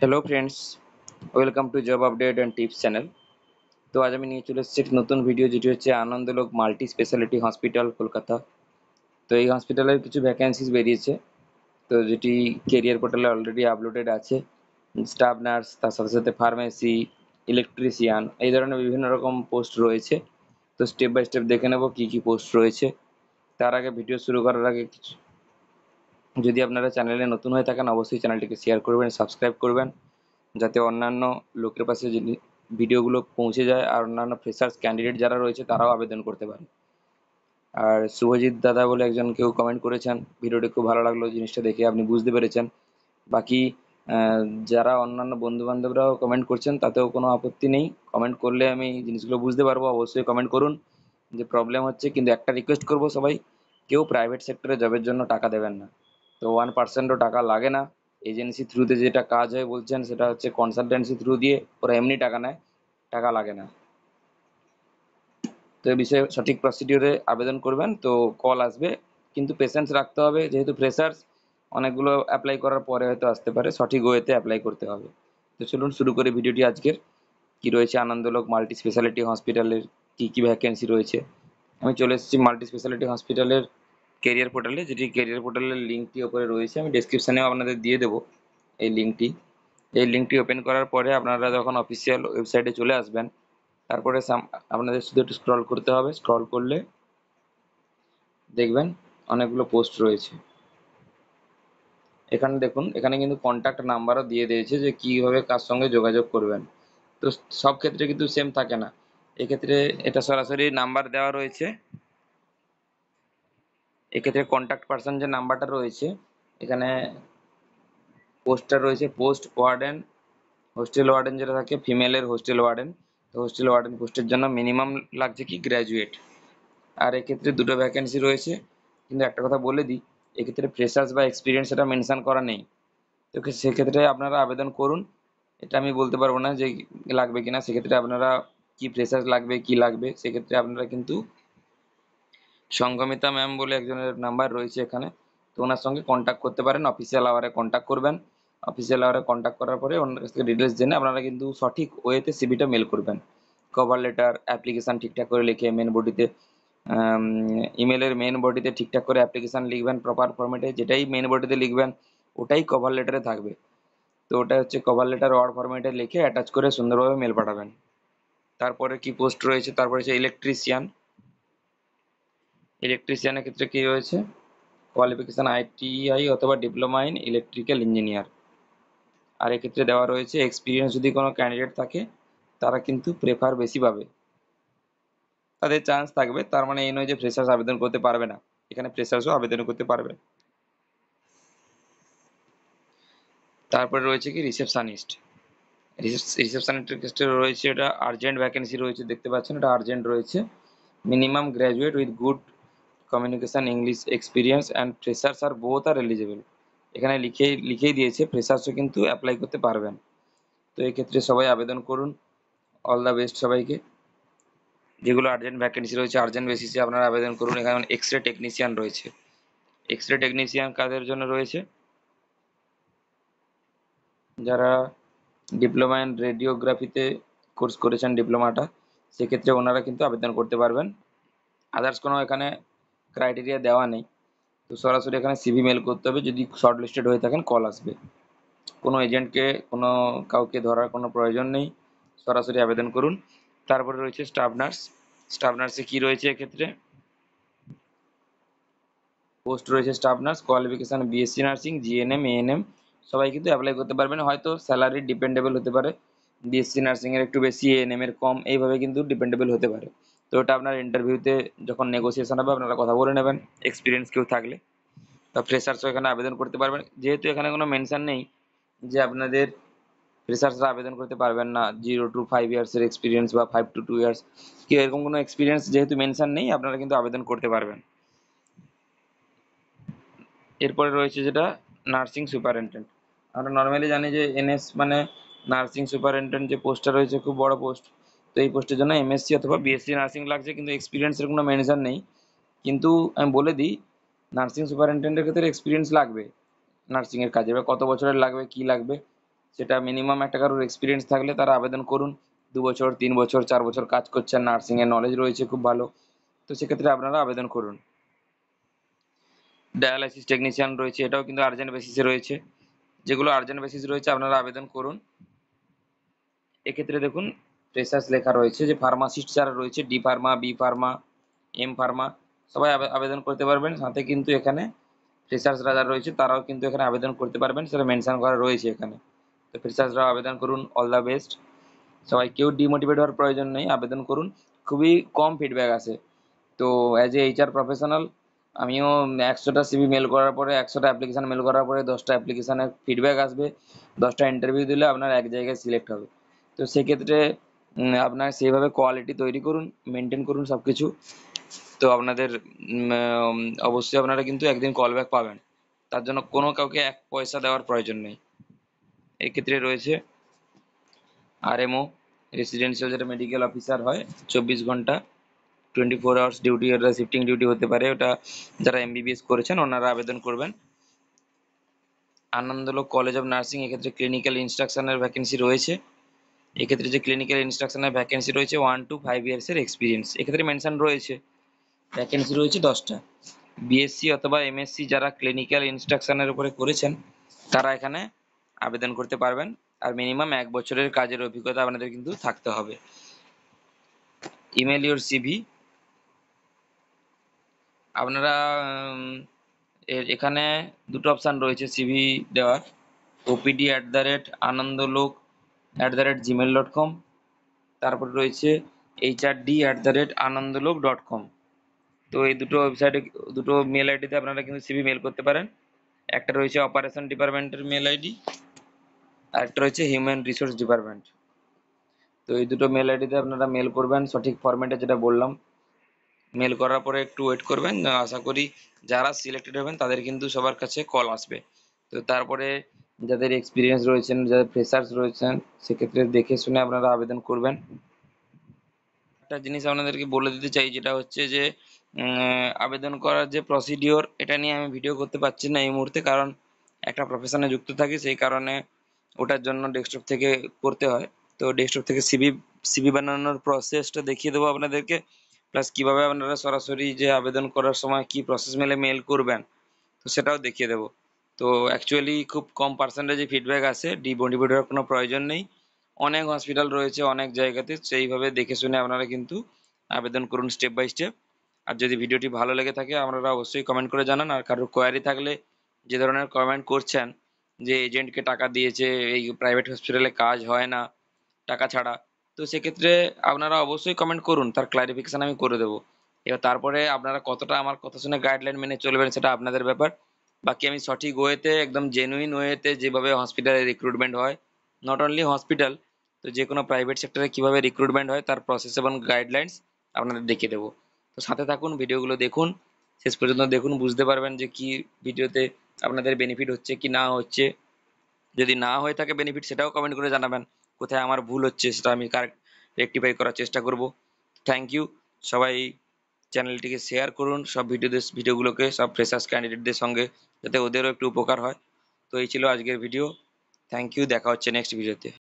hello friends welcome to job update and tips channel তো আজ আমি নিয়ে চলে এসেছি একটি নতুন ভিডিও যেটি হচ্ছে Anandalok multi speciality hospital Kolkata তো এই হসপিটালের কিছু ভ্যাকেন্সিস বেরিয়েছে তো যেটি কেরিয়ার পোর্টালে অলরেডি আপলোডেড আছে স্টাফ নার্স তার সাথে সাথে ফার্মেসি ইলেকট্রিশিয়ান এই ধরনের বিভিন্ন রকম পোস্ট রয়েছে তো স্টেপ বাই স্টেপ দেখে নেব কী কী পোস্ট রয়েছে তার আগে ভিডিও শুরু করার আগে কিছু যদি আপনারা চ্যানেলে নতুন হয়ে থাকেন অবশ্যই চ্যানেলটিকে শেয়ার করবেন সাবস্ক্রাইব করবেন যাতে অন্যান্য লোকের পাশে ভিডিওগুলো পৌঁছে যায় আর অন্যান্য ফ্রেশার্স ক্যান্ডিডেট যারা রয়েছে তারাও আবেদন করতে পারে আর শুভজিৎ দাদা বলে একজন কেউ কমেন্ট করেছেন ভিডিওটি খুব ভালো লাগলো জিনিসটা দেখে আপনি বুঝতে পেরেছেন বাকি যারা অন্যান্য বন্ধুবান্ধবরাও কমেন্ট করছেন তাতেও কোনো আপত্তি নেই কমেন্ট করলে আমি জিনিসগুলো বুঝতে পারবো অবশ্যই কমেন্ট করুন যে প্রবলেম হচ্ছে কিন্তু একটা রিকোয়েস্ট করব সবাই কেউ প্রাইভেট সেক্টরে জবের জন্য টাকা দেবেন না তো ওয়ান পার্সেন্টও টাকা লাগে না এজেন্সি থ্রুতে যেটা কাজ হয় বলছেন সেটা হচ্ছে কনসালটেন্সি থ্রু দিয়ে ওরা এমনি টাকা নেয় টাকা লাগে না তো এই বিষয়ে সঠিক প্রসিডিওরে আবেদন করবেন তো কল আসবে কিন্তু পেশেন্স রাখতে হবে যেহেতু ফ্রেশার্স অনেকগুলো অ্যাপ্লাই করার পরে হয়তো আসতে পারে সঠিক ওয়েতে অ্যাপ্লাই করতে হবে তো চলুন শুরু করে ভিডিওটি আজকের কি রয়েছে আনন্দলোক মাল্টি স্পেশালিটি হসপিটালের কী কী ভ্যাকেন্সি রয়েছে আমি চলে এসেছি মাল্টি স্পেশালিটি হসপিটালের কেরিয়ার পোর্টালে যেটি কেরিয়ার পোর্টালের লিঙ্কটি ওপরে রয়েছে আমি ডিসক্রিপশানেও আপনাদের দিয়ে দেবো এই লিঙ্কটি এই লিঙ্কটি ওপেন করার পরে আপনারা যখন অফিসিয়াল ওয়েবসাইটে চলে আসবেন তারপরে আপনাদের শুধু একটু স্ক্রল করতে হবে স্ক্রল করলে দেখবেন অনেকগুলো পোস্ট রয়েছে এখানে দেখুন এখানে কিন্তু কন্ট্যাক্ট নাম্বারও দিয়ে দিয়েছে যে কীভাবে কার সঙ্গে যোগাযোগ করবেন তো সব ক্ষেত্রে কিন্তু সেম থাকে না এক্ষেত্রে এটা সরাসরি নাম্বার দেওয়া রয়েছে এক্ষেত্রে কন্ট্যাক্ট পার্সন যে নাম্বারটা রয়েছে এখানে পোস্টটা রয়েছে পোস্ট ওয়ার্ডেন হোস্টেল ওয়ার্ডেন যেটা থাকে ফিমেলের হোস্টেল ওয়ার্ডেন তো হোস্টেল ওয়ার্ডেন পোস্টের জন্য মিনিমাম লাগছে কি গ্র্যাজুয়েট আর এক্ষেত্রে দুটো ভ্যাকেন্সি রয়েছে কিন্তু একটা কথা বলে দিই এক্ষেত্রে ফ্রেশার্স বা এক্সপিরিয়েন্স এটা মেনশান করা নেই তো সেক্ষেত্রে আপনারা আবেদন করুন এটা আমি বলতে পারবো না যে লাগবে কিনা সেক্ষেত্রে আপনারা কি ফ্রেশার্স লাগবে কি লাগবে সেক্ষেত্রে আপনারা কিন্তু সংগমিতা ম্যাম বলে একজনের নাম্বার রয়েছে এখানে তো ওনার সঙ্গে কন্ট্যাক্ট করতে পারেন অফিসিয়াল আওয়ারে কন্ট্যাক্ট করবেন অফিসিয়াল আওয়ারে কন্ট্যাক্ট করার পরে ওনার কাছ থেকে ডিটেলস জেনে আপনারা কিন্তু সঠিক ওয়েতে সিবিটা মেল করবেন কভার লেটার অ্যাপ্লিকেশান ঠিকঠাক করে লিখে মেন বডিতে ইমেলের মেন বডিতে ঠিকঠাক করে অ্যাপ্লিকেশান লিখবেন প্রপার ফর্মেটে যেটাই মেন বডিতে লিখবেন ওটাই কভার লেটারে থাকবে তো ওটা হচ্ছে কভার লেটার ওয়ার্ড ফর্মেটে লিখে অ্যাটাচ করে সুন্দরভাবে মেল পাঠাবেন তারপরে কি পোস্ট রয়েছে তারপরে হচ্ছে ইলেকট্রিশিয়ান ইলেকট্রিশিয়ানের ক্ষেত্রে কী রয়েছে কোয়ালিফিকেশান আইটিআই e অথবা ডিপ্লোমা ইন ইলেকট্রিক্যাল ইঞ্জিনিয়ার আর এক্ষেত্রে দেওয়া রয়েছে এক্সপিরিয়েন্স যদি কোনো ক্যান্ডিডেট থাকে তারা কিন্তু প্রেফার বেশি পাবে তাদের চান্স থাকবে তার মানে এই নয় যে ফ্রেশার্স আবেদন করতে পারবে না এখানে ফ্রেশার্সও আবেদন করতে পারবে তারপরে রয়েছে কি রিসেপশানিস্ট রিসেপশানিস্টের ক্ষেত্রে রয়েছে এটা আর্জেন্ট ভ্যাকেন্সি রয়েছে দেখতে পাচ্ছেন এটা আর্জেন্ট রয়েছে minimum graduate with good communication English experience and freshers আর বোথ আর এলিজিবল এখানে লিখে লিখেই দিয়েছে ফ্রেশার্সও কিন্তু অ্যাপ্লাই করতে পারবেন তো এক্ষেত্রে সবাই আবেদন করুন অল দ্য বেস্ট সবাইকে যেগুলো আর্জেন্ট ভ্যাকেন্সি রয়েছে আর্জেন্ট বেসিসে আপনারা আবেদন করুন এখানে এক্স রে টেকনিশিয়ান রয়েছে এক্স রে টেকনিশিয়ান কাদের জন্য রয়েছে যারা ডিপ্লোমা ইন রেডিওগ্রাফিতে কোর্স করেছেন ডিপ্লোমাটা সেক্ষেত্রে ওনারা কিন্তু আবেদন করতে পারবেন আদার্স কোনো এখানে ক্রাইটেরিয়া দেওয়া নেই তো সরাসরি এখানে সিভি মেল করতে হবে যদি শর্ট লিস্টেড হয়ে থাকেন কল আসবে কোনো এজেন্টকে কোনো কাউকে ধরার কোনো প্রয়োজন নেই সরাসরি আবেদন করুন তারপরে রয়েছে স্টাফ নার্স স্টাফ নার্সে কী রয়েছে এক্ষেত্রে পোস্ট রয়েছে staff nurse qualification BSc nursing GNM ANM সবাই কিন্তু অ্যাপ্লাই করতে পারবেন হয়তো স্যালারি ডিপেন্ডেবল হতে পারে বিএসসি নার্সিংয়ের একটু বেশি এএনএম এর কম এইভাবে কিন্তু ডিপেন্ডেবল হতে পারে তো ওটা আপনার ইন্টারভিউতে যখন নেগোসিয়েশন হবে আপনারা কথা বলে নেবেন এক্সপিরিয়েন্স কেউ থাকলে তা ফ্রেশার্সও এখানে আবেদন করতে পারবেন যেহেতু এখানে কোনো মেনশান নেই যে আপনাদের ফ্রেশার্সরা আবেদন করতে পারবেন না জিরো টু ফাইভ ইয়ার্সের এক্সপিরিয়েন্স বা ফাইভ টু টু ইয়ার্স কি এরকম কোনো এক্সপিরিয়েন্স যেহেতু মেনশান নেই আপনারা কিন্তু আবেদন করতে পারবেন এরপরে রয়েছে যেটা নার্সিং সুপারেন্টেন্ট আমরা নর্মালি জানি যে এনএস মানে নার্সিং সুপারেন্টেন্ট যে পোস্টটা রয়েছে খুব বড় পোস্ট তো এই পোস্টের জন্য এমএসসি অথবা বিএসসি নার্সিং লাগছে কিন্তু এক্সপিরিয়েন্সের কোনো মেনশন নেই কিন্তু আমি বলে দিই নার্সিং সুপারিনটেন্ডেন্টের ক্ষেত্রে এক্সপিরিয়েন্স লাগবে নার্সিংয়ের কাজে এবার কত বছরের লাগবে কি লাগবে সেটা মিনিমাম একটা কারোর এক্সপিরিয়েন্স থাকলে তারা আবেদন করুন দু বছর তিন বছর চার বছর কাজ করছেন নার্সিংয়ের নলেজ রয়েছে খুব ভালো তো সেক্ষেত্রে আপনারা আবেদন করুন ডায়ালাইসিস টেকনিশিয়ান রয়েছে এটাও কিন্তু আর্জেন্ট বেসিসে রয়েছে যেগুলো আর্জেন্ট বেসিস রয়েছে আপনারা আবেদন করুন এক্ষেত্রে দেখুন ফ্রেশার্স লেখা রয়েছে যে ফার্মাসিস্ট যারা রয়েছে D pharma B pharma M pharma সবাই আবেদন করতে পারবেন সাথে কিন্তু এখানে ফ্রেশার্সরা যারা রয়েছে তারাও কিন্তু এখানে আবেদন করতে পারবেন সেটা মেনশান করা রয়েছে এখানে তো ফ্রেশার্সরা আবেদন করুন অল দ্য বেস্ট সবাই কেউ ডিমোটিভেট হওয়ার প্রয়োজন নেই আবেদন করুন খুবই কম ফিডব্যাক আছে তো অ্যাজ এ এইচআর প্রফেশনাল আমিও একশোটা সিবি মেল করার পরে একশোটা অ্যাপ্লিকেশান মেল করার পরে দশটা অ্যাপ্লিকেশানের ফিডব্যাক আসবে দশটা ইন্টারভিউ দিলে আপনার এক জায়গায় সিলেক্ট হবে তো সেক্ষেত্রে আপনার সেইভাবে কোয়ালিটি তৈরি করুন মেনটেন করুন সব কিছু তো আপনাদের অবশ্যই আপনারা কিন্তু একদিন কল ব্যাক পাবেন তার জন্য কোনো কাউকে এক পয়সা দেওয়ার প্রয়োজন নেই এক্ষেত্রে রয়েছে আরএমও রেসিডেন্সিয়াল যেটা মেডিকেল অফিসার হয় চব্বিশ ঘন্টা টোয়েন্টি ফোর আওয়ার্স ডিউটি ওটা শিফটিং ডিউটি হতে পারে ওটা যারা এমবিবিএস করেছেন ওনারা আবেদন করবেন আনন্দলোক কলেজ অফ নার্সিং এক্ষেত্রে ক্লিনিক্যাল ইনস্ট্রাকশনের ভ্যাকেন্সি রয়েছে এক্ষেত্রে যে ক্লিনিক্যাল ইনস্ট্রাকশনের ভ্যাকেন্সি রয়েছে ওয়ান টু ফাইভ ইয়ার্সের এক্সপিরিয়েন্স এক্ষেত্রে মেনশন রয়েছে ভ্যাকেন্সি রয়েছে দশটা বিএসসি অথবা এমএসসি যারা ক্লিনিক্যাল ইনস্ট্রাকশনের উপরে করেছেন তারা এখানে আবেদন করতে পারবেন আর মিনিমাম এক বছরের কাজের অভিজ্ঞতা আপনাদের কিন্তু থাকতে হবে ইমেল ইউর সিভি আপনারা এখানে দুটো অপশান রয়েছে সিভি দেওয়ার OPD at the rate Anandalok at the rate Gmail dot com তারপর রয়েছে H R D at the rate Anandalok dot com তো এই দুটো ওয়েবসাইটে দুটো মেল আইডিতে আপনারা কিন্তু সিভি মেল করতে পারেন একটা রয়েছে অপারেশন ডিপার্টমেন্টের মেল আইডি আর একটা রয়েছে হিউম্যান রিসোর্স ডিপার্টমেন্ট তো এই দুটো মেল আইডিতে আপনারা মেল করবেন সঠিক ফরম্যাটে যেটা বললাম মেল করার পরে একটু ওয়েট করবেন আশা করি যারা সিলেক্টেড হবেন তাদের কিন্তু সবার কাছে কল আসবে তো তারপরে যাদের এক্সপিরিয়েন্স রয়েছেন যাদের ফ্রেশার্স রয়েছেন সেক্ষেত্রে দেখে শুনে আপনারা আবেদন করবেন একটা জিনিস আপনাদেরকে বলে দিতে চাই যেটা হচ্ছে যে আবেদন করার যে প্রসিডিওর এটা নিয়ে আমি ভিডিও করতে পারছি না এই মুহূর্তে কারণ একটা প্রফেশনে যুক্ত থাকি সেই কারণে ওটার জন্য ডেস্কটপ থেকে করতে হয় তো ডেস্কটপ থেকে সিবি সিবি বানানোর প্রসেসটা দেখিয়ে দেবো আপনাদেরকে প্লাস কিভাবে আপনারা সরাসরি যে আবেদন করার সময় কি প্রসেস মেলে মেল করবেন তো সেটাও দেখিয়ে দেবো তো অ্যাকচুয়ালি খুব কম পার্সেন্টেজে ফিডব্যাক আসে ডিমোটিভেট হওয়ার কোনো প্রয়োজন নেই অনেক হসপিটাল রয়েছে অনেক জায়গাতে সেইভাবে দেখে শুনে আপনারা কিন্তু আবেদন করুন স্টেপ বাই স্টেপ আর যদি ভিডিওটি ভালো লেগে থাকে আপনারা অবশ্যই কমেন্ট করে জানান আর কারোর কোয়ারি থাকলে যে ধরনের কমেন্ট করছেন যে এজেন্টকে টাকা দিয়েছে এই প্রাইভেট হসপিটালে কাজ হয় না টাকা ছাড়া তো সেক্ষেত্রে আপনারা অবশ্যই কমেন্ট করুন তার ক্লারিফিকেশান আমি করে দেবো এবার তারপরে আপনারা কতটা আমার কথা শুনে গাইডলাইন মেনে চলবেন সেটা আপনাদের ব্যাপার বাকি আমি সঠিক ওয়েতে একদম জেনুইন ওয়েতে যেভাবে হসপিটালে রিক্রুটমেন্ট হয় নট অনলি হসপিটাল তো যে কোনো প্রাইভেট সেক্টরে কীভাবে রিক্রুটমেন্ট হয় তার প্রসেস এবং গাইডলাইন্স আপনাদের দেখিয়ে দেবো তো সাথে থাকুন ভিডিওগুলো দেখুন শেষ পর্যন্ত দেখুন বুঝতে পারবেন যে কি ভিডিওতে আপনাদের বেনিফিট হচ্ছে কি না হচ্ছে যদি না হয়ে থাকে বেনিফিট সেটাও কমেন্ট করে জানাবেন কোথায় আমার ভুল হচ্ছে সেটা আমি কারেক্ট রেক্টিফাই করার চেষ্টা করব থ্যাংক ইউ সবাই চ্যানেলটিকে শেয়ার করুন সব ভিডিওদের ভিডিওগুলোকে সব ফ্রেশার্স ক্যান্ডিডেটদের সঙ্গে যাতে ওদেরও একটু উপকার হয় তো এই ছিল আজকের ভিডিও থ্যাংক ইউ দেখা হচ্ছে নেক্সট ভিডিওতে